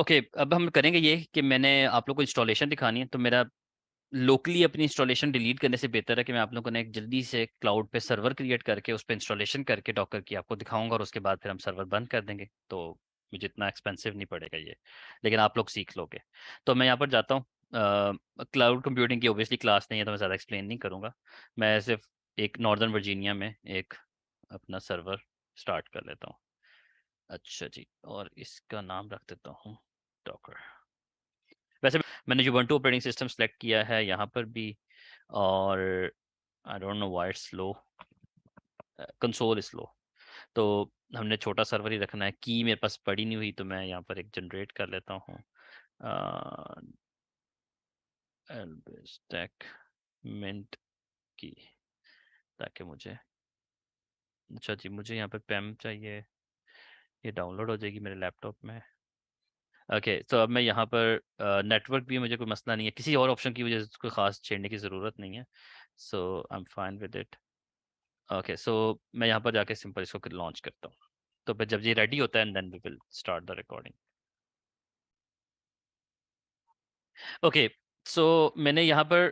Okay okay, अब हम करेंगे ये कि मैंने आप लोग को इंस्टॉलेशन दिखानी है तो मेरा लोकली अपनी इंस्टॉलेशन डिलीट करने से बेहतर है कि मैं आप लोगों को एक जल्दी से क्लाउड पे सर्वर क्रिएट करके उस पर इंस्टॉलेशन करके डॉकर की आपको दिखाऊंगा और उसके बाद फिर हम सर्वर बंद कर देंगे तो मुझे इतना एक्सपेंसिव नहीं पड़ेगा ये लेकिन आप लोग सीख लोगे तो मैं यहाँ पर जाता हूँ क्लाउड कंप्यूटिंग की ओबियसली क्लास नहीं है तो मैं ज़्यादा एक्सप्लेन नहीं करूँगा मैं सिर्फ एक नॉर्दर्न वर्जीनिया में एक अपना सर्वर स्टार्ट कर लेता हूँ अच्छा जी और इसका नाम रख देता हूँ डॉकर वैसे मैंने जो Ubuntu operating system select किया है यहाँ पर भी और I don't know why slow console slow तो हमने छोटा सर्वर ही रखना है की मेरे पास पड़ी नहीं हुई तो मैं यहाँ पर एक जनरेट कर लेता हूँ मिंट की ताकि मुझे अच्छा जी मुझे यहाँ पर पैम e चाहिए ये डाउनलोड हो जाएगी मेरे लैपटॉप में ओके तो अब मैं यहाँ पर नेटवर्क भी मुझे कोई मसला नहीं है किसी और ऑप्शन की वजह से कोई ख़ास छेड़ने की ज़रूरत नहीं है so I am fine with it okay so मैं यहाँ पर जाके सिंपल इसको लॉन्च करता हूँ तो फिर जब ये रेडी होता है and then we will start the recording okay so मैंने यहाँ पर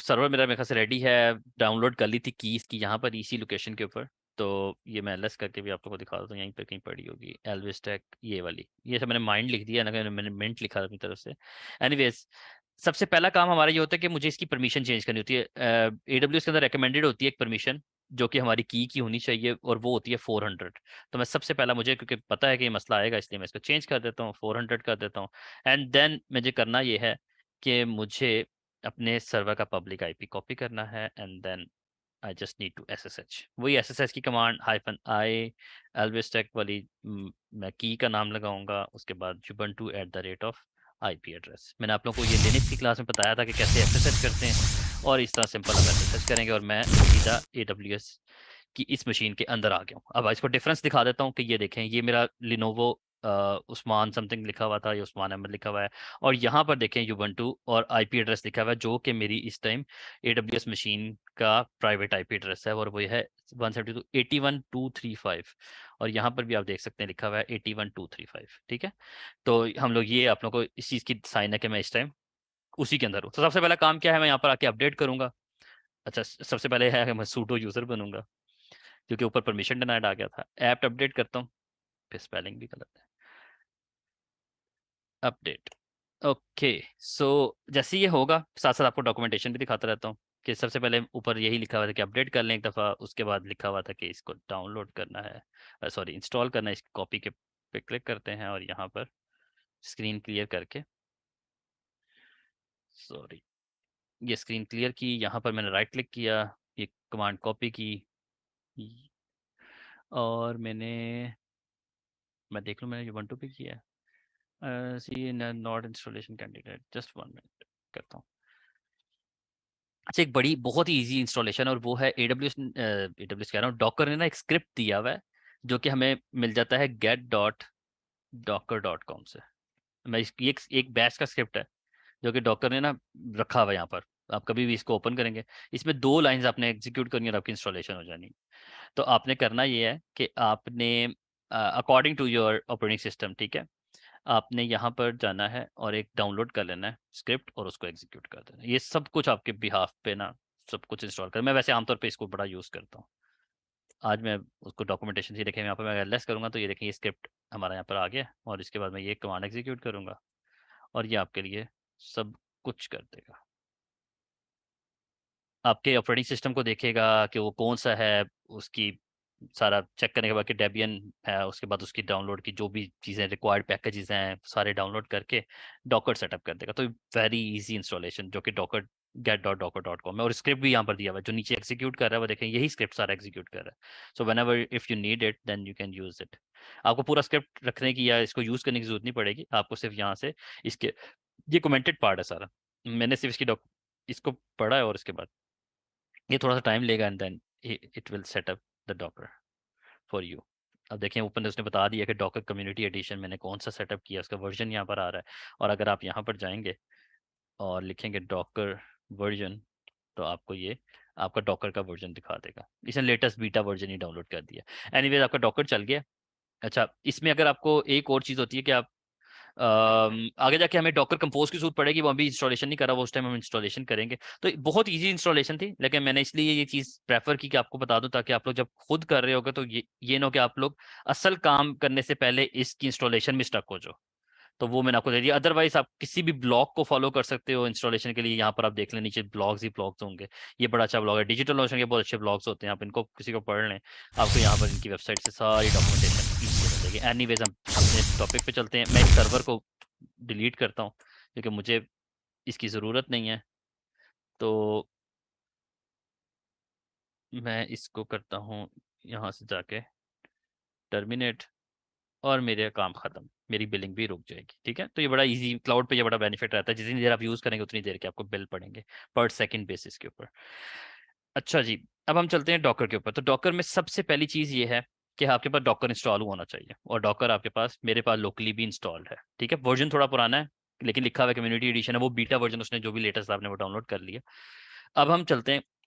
सर्वर uh, मेरा मेरे खास से रेडी है डाउनलोड कर ली थी कीज़ की यहाँ पर इसी लोकेशन के ऊपर तो ये मैं एल करके भी आप लोगों को दिखा देता हूँ यहीं पर कहीं पड़ी होगी एलविस टेक ये वाली ये सब मैंने माइंड लिख दिया ना कहीं मैंने मिनट लिखा अपनी तरफ से एनी सबसे पहला काम हमारा ये होता है कि मुझे इसकी परमिशन चेंज करनी होती है ए डब्ल्यू के अंदर रिकमेंडेड होती है एक परमिशन जो कि हमारी की की होनी चाहिए और वो होती है 400 तो मैं सबसे पहला मुझे क्योंकि पता है कि ये मसला आएगा इसलिए मैं इसको चेंज कर देता हूँ 400 कर देता हूँ एंड देन मुझे करना ये है कि मुझे अपने सर्वर का पब्लिक आईपी कॉपी करना है and then I just need to SSH. वही SSH की command hyphen i always take वाली मैं key का नाम लगाऊंगा उसके बाद Ubuntu at the rate of IP address. मैंने आप लोगों को ये Linux की class में बताया था कि कैसे SSH करते हैं और इस तरह सिंपल हम SSH करेंगे और मैं सीधा AWS की इस मशीन के अंदर आ गया हूँ अब इसको डिफरेंस दिखा देता हूँ कि ये देखें ये मेरा लिनोवो उस्मान समथिंग लिखा हुआ था या उस्मान अहमद लिखा हुआ है और यहाँ पर देखें यूबंटू और आईपी एड्रेस लिखा हुआ है जो कि मेरी इस time A W S machine का प्राइवेट आईपी एड्रेस है और वो है one seventy two eighty one two three five और यहाँ पर भी आप देख सकते हैं लिखा हुआ है eighty one two three five ठीक है तो हम लोग ये आप लोग को इस चीज़ की साइन है कि मैं इस टाइम उसी के अंदर हूँ तो सबसे पहला काम क्या है मैं यहाँ पर आके अपडेट करूँगा अच्छा सबसे पहले है कि मैं सूटो यूज़र बनूंगा क्योंकि ऊपर परमिशन डिनाइड आ गया था ऐप अपडेट करता हूँ फिर स्पेलिंग भी गलत है अपडेट ओके सो जैसे ये होगा साथ साथ आपको डॉक्यूमेंटेशन भी दिखाता रहता हूँ कि सबसे पहले ऊपर यही लिखा हुआ था कि अपडेट कर लें एक दफ़ा उसके बाद लिखा हुआ था कि इसको डाउनलोड करना है सॉरी इंस्टॉल करना है इसकी कॉपी के पे क्लिक करते हैं और यहाँ पर स्क्रीन क्लियर करके सॉरी ये स्क्रीन क्लियर की यहाँ पर मैंने राइट क्लिक किया ये कमांड कॉपी की और मैंने मैं देख लूँ मैंने जो वन टू पे किया है see in not installation candidate just one minute करता हूँ अच्छा एक बड़ी बहुत ही इजी इंस्टॉलेशन और वो है ए डब्ल्यू ए डब्ल्यू कह रहा हूँ डॉकर ने ना एक स्क्रिप्ट दिया हुआ है जो कि हमें मिल जाता है get dot docker dot com से मैं इसकी एक बैच का स्क्रिप्ट है जो कि डॉकर ने ना रखा हुआ है यहाँ पर आप कभी भी इसको ओपन करेंगे इसमें दो लाइन्स आपने एग्जीक्यूट करनी और आपकी इंस्टॉलेशन हो जानी तो आपने करना ये है कि आपने according to your operating system ठीक है आपने यहाँ पर जाना है और एक डाउनलोड कर लेना है स्क्रिप्ट और उसको एग्जीक्यूट कर देना है ये सब कुछ आपके बिहाफ पे ना सब कुछ इंस्टॉल कर मैं वैसे आमतौर पर इसको बड़ा यूज़ करता हूँ आज मैं उसको डॉक्यूमेंटेशन से देखें यहाँ पर मैं लेस करूँगा तो ये देखें ये स्क्रिप्ट हमारा यहाँ पर आ गया और इसके बाद मैं ये कमांड एग्जीक्यूट करूँगा और ये आपके लिए सब कुछ कर देगा आपके ऑपरेटिंग सिस्टम को देखेगा कि वो कौन सा है उसकी सारा चेक करने के बाद कि डेबियन है उसके बाद उसकी डाउनलोड की जो भी चीज़ें रिक्वायर्ड पैकेजेस हैं सारे डाउनलोड करके डॉकर सेटअप कर देगा तो वेरी इजी इंस्टॉलेशन जो कि docker get dot docker dot com है और स्क्रिप्ट भी यहाँ पर दिया हुआ है जो नीचे एग्जीक्यूट कर रहा है वो देखें यही स्क्रिप्ट सारा एग्जीक्यूट कर रहा है so one ever if you need it then you can use it आपको पूरा स्क्रिप्ट रखने की या इसको यूज़ करने की जरूरत नहीं पड़ेगी आपको सिर्फ यहाँ से इसके ये कमेंटेड पार्ट है सारा मैंने सिर्फ इसकी डॉक इसको पढ़ा है और इसके बाद ये थोड़ा सा टाइम लेगा and then it will set up the docker for you अब देखें ओपन उसने बता दिया कि डॉकर कम्युनिटी एडिशन मैंने कौन सा सेटअप किया उसका वर्जन यहाँ पर आ रहा है और अगर आप यहाँ पर जाएंगे और लिखेंगे डॉकर वर्जन तो आपको ये आपका डॉकर का वर्जन दिखा देगा इसने लेटेस्ट बीटा वर्जन ही डाउनलोड कर दिया एनीवेज आपका डॉकर चल गया अच्छा इसमें अगर आपको एक और चीज़ होती है कि आप आगे जाके हमें डॉकर कंपोज की जरूरत पड़ेगी वो अभी इंस्टॉलेशन नहीं करा वो उस टाइम हम इंस्टॉलेशन करेंगे तो बहुत ईजी इंस्टॉलेशन थी लेकिन मैंने इसलिए ये चीज़ प्रेफर की कि आपको बता दूँ ताकि आप लोग जब खुद कर रहे होगे तो ये ये ना हो कि आप लोग असल काम करने से पहले इसकी इंस्टॉलेशन में स्टक हो जाओ तो वो मैंने आपको दे दिया अदरवाइज आप किसी भी ब्लॉग को फॉलो कर सकते हो इंस्टॉलेशन के लिए यहाँ पर आप देख लें नीचे ब्लॉग्स ही ब्लॉग्स होंगे ये बड़ा अच्छा ब्लॉग है डिजिटल नोशन के बहुत अच्छे ब्लॉग्स होते हैं आप इनको किसी को पढ़ लें आपको यहाँ पर इनकी वेबसाइट से सारी डॉक्यूमेंटेशन एनी वेज हम अपने टॉपिक पे चलते हैं मैं इस सर्वर को डिलीट करता हूँ क्योंकि मुझे इसकी ज़रूरत नहीं है तो मैं इसको करता हूँ यहाँ से जाके टर्मिनेट और मेरे काम ख़त्म मेरी बिलिंग भी रुक जाएगी ठीक है तो ये बड़ा इजी क्लाउड पे ये बड़ा बेनिफिट रहता है जितनी देर आप यूज़ करेंगे उतनी देर के आपको बिल पड़ेंगे पर सेकंड बेसिस के ऊपर अच्छा जी अब हम चलते हैं डॉकर के ऊपर तो डॉकर में सबसे पहली चीज़ ये है कि आपके पास डॉकर इंस्टॉल होना चाहिए और डॉकर आपके पास मेरे पास लोकली भी इंस्टॉल्ड है ठीक है वर्जन थोड़ा पुराना है लेकिन लिखा हुआ कम्युनिटी एडिशन है वो बीटा वर्जन उसने जो भी लेटेस्ट आपने वो डाउनलोड कर लिया अब हम चलते हैं